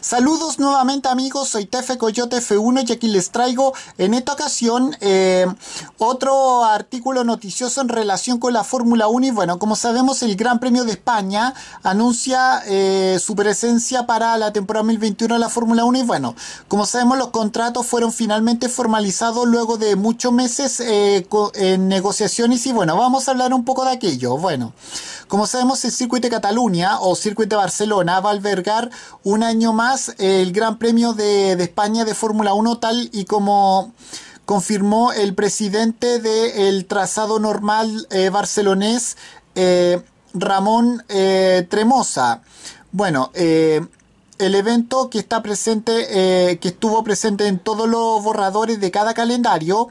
Saludos nuevamente amigos, soy Tefe Coyote F1 y aquí les traigo en esta ocasión eh, otro artículo noticioso en relación con la Fórmula 1 y bueno, como sabemos el Gran Premio de España anuncia eh, su presencia para la temporada 2021 de la Fórmula 1 y bueno, como sabemos los contratos fueron finalmente formalizados luego de muchos meses eh, en negociaciones y bueno, vamos a hablar un poco de aquello. Bueno, como sabemos el circuito de Cataluña o circuito de Barcelona va a albergar un año más el Gran Premio de, España de Fórmula 1, tal y como confirmó el presidente del trazado normal eh, barcelonés, eh, Ramón eh, Tremosa. Bueno, el evento que está presente, que estuvo presente en todos los borradores de cada calendario,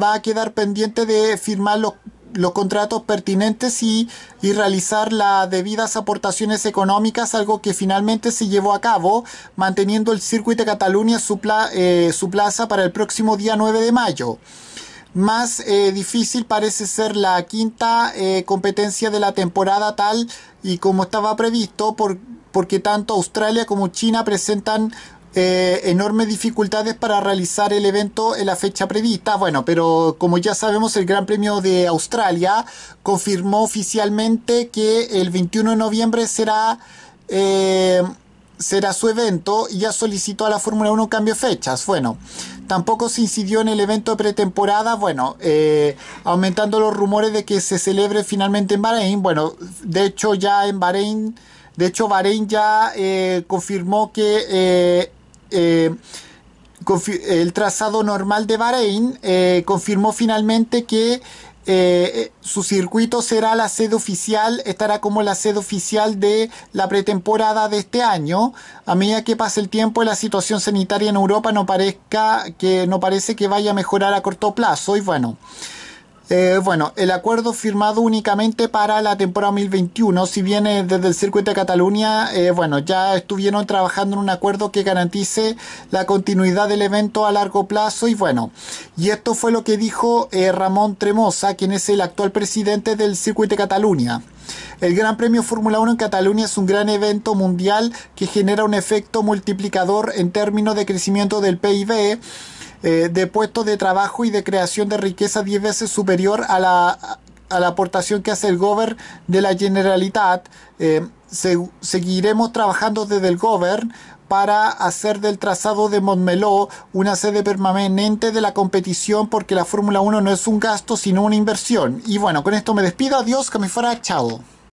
va a quedar pendiente de firmar los los contratos pertinentes y, realizar las debidas aportaciones económicas, algo que finalmente se llevó a cabo, manteniendo el circuito de Cataluña su, eh, su plaza para el próximo día 9 de mayo. Más eh, difícil parece ser la quinta eh, competencia de la temporada tal y como estaba previsto, porque tanto Australia como China presentan eh, enormes dificultades para realizar el evento en la fecha prevista. Bueno, pero como ya sabemos, el Gran Premio de Australia confirmó oficialmente que el 21 de noviembre será... Eh, será su evento y ya solicitó a la Fórmula 1 cambio de fechas. Bueno, tampoco se incidió en el evento de pretemporada, bueno, eh, aumentando los rumores de que se celebre finalmente en Bahrein. Bueno, de hecho ya en Bahrein, de hecho Bahrein ya confirmó que eh, el trazado normal de Bahrein eh, confirmó finalmente que eh, su circuito será la sede oficial, estará como la sede oficial de la pretemporada de este año. A medida que pase el tiempo, la situación sanitaria en Europa no parezca que no parece que vaya a mejorar a corto plazo. Y bueno, eh, bueno, el acuerdo firmado únicamente para la temporada 2021, si viene eh, desde el circuito de Cataluña, eh, bueno, ya estuvieron trabajando en un acuerdo que garantice la continuidad del evento a largo plazo y bueno, y esto fue lo que dijo eh, Ramón Tremosa, quien es el actual presidente del circuito de Cataluña. El Gran Premio Fórmula 1 en Cataluña es un gran evento mundial que genera un efecto multiplicador en términos de crecimiento del PIB eh, de puestos de trabajo y de creación de riqueza 10 veces superior a la, a la aportación que hace el Govern de la Generalitat. Eh, seguiremos trabajando desde el Govern para hacer del trazado de Montmeló una sede permanente de la competición porque la Fórmula 1 no es un gasto sino una inversión. Y bueno, con esto me despido. Adiós, que me fuera. Chao.